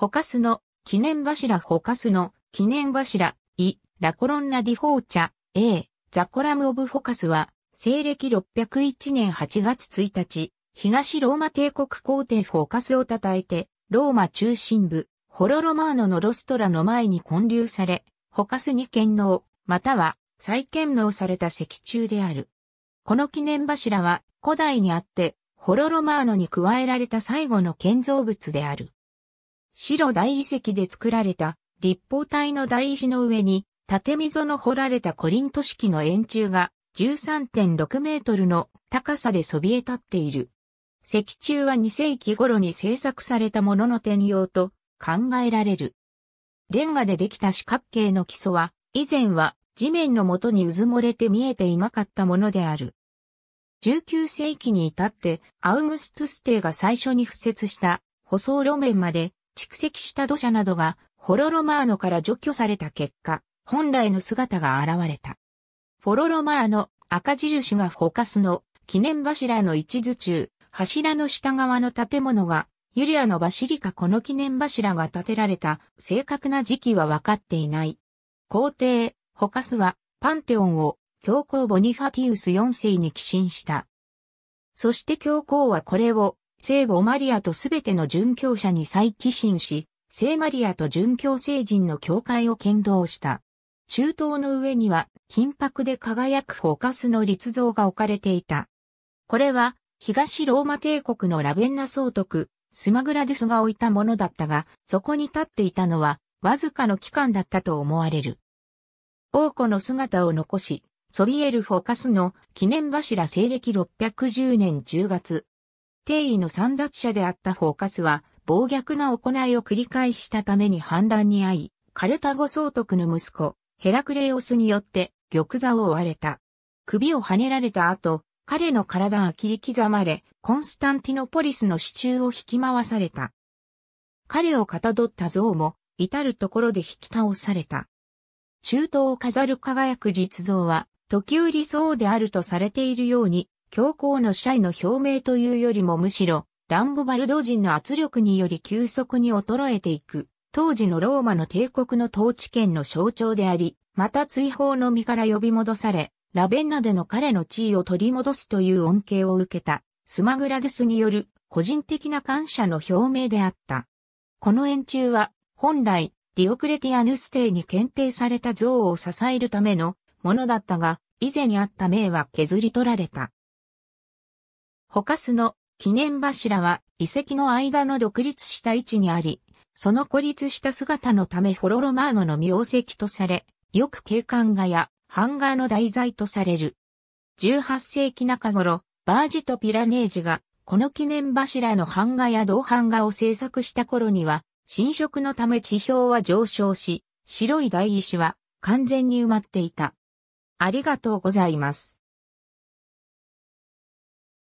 ホカスの記念柱ホカスの記念柱イ・ラコロンナ・ディ・フォーチャ A ザコラム・オブ・フォカスは西暦601年8月1日東ローマ帝国皇帝フォカスを称えてローマ中心部ホロロマーノのロストラの前に建立されフォカスに献納または再献納された石柱であるこの記念柱は古代にあってホロロマーノに加えられた最後の建造物である。白大理石で作られた立方体の大石の上に縦溝の掘られたコリント式の円柱が13.6メートルの高さでそびえ立っている。石柱は2世紀頃に製作されたものの転用と考えられる。レンガでできた四角形の基礎は以前は地面の元にうずもれて見えていなかったものである。19世紀に至ってアウグストゥステーが最初に敷設した舗装路面まで蓄積した土砂などがホロロマーノから除去された結果、本来の姿が現れた。フォロロマーノ赤字がフォカスの記念柱の一途中、柱の下側の建物がユリアのバシリカこの記念柱が建てられた正確な時期は分かっていない。皇帝、フォカスはパンテオンを教皇ボニファティウス4世に寄進した。そして教皇はこれを聖母マリアとすべての殉教者に再寄進し、聖マリアと殉教聖人の教会を剣道した。中東の上には金箔で輝くフォカスの立像が置かれていた。これは東ローマ帝国のラベンナ総督、スマグラデスが置いたものだったが、そこに立っていたのはわずかの期間だったと思われる。王子の姿を残し、ソビエルフォカスの記念柱西暦610年10月、定位の三奪者であったフォーカスは、暴虐な行いを繰り返したために反乱に遭い、カルタゴ総督の息子、ヘラクレオスによって玉座を追われた。首をはねられた後、彼の体は切り刻まれ、コンスタンティノポリスの支柱を引き回された。彼をかたどった像も、至るところで引き倒された。中東を飾る輝く立像は、時折そうであるとされているように、教皇の謝意の表明というよりもむしろ、ランボバルド人の圧力により急速に衰えていく、当時のローマの帝国の統治権の象徴であり、また追放の身から呼び戻され、ラベンナでの彼の地位を取り戻すという恩恵を受けた、スマグラデスによる個人的な感謝の表明であった。この円柱は、本来、ディオクレティアヌス帝に検定された像を支えるためのものだったが、以前にあった名は削り取られた。ホカスの記念柱は遺跡の間の独立した位置にあり、その孤立した姿のためホロロマーノの名跡とされ、よく景観画や版画の題材とされる。18世紀中頃、バージとピラネージがこの記念柱の版画や銅版画を制作した頃には、侵食のため地表は上昇し、白い大石は完全に埋まっていた。ありがとうございます。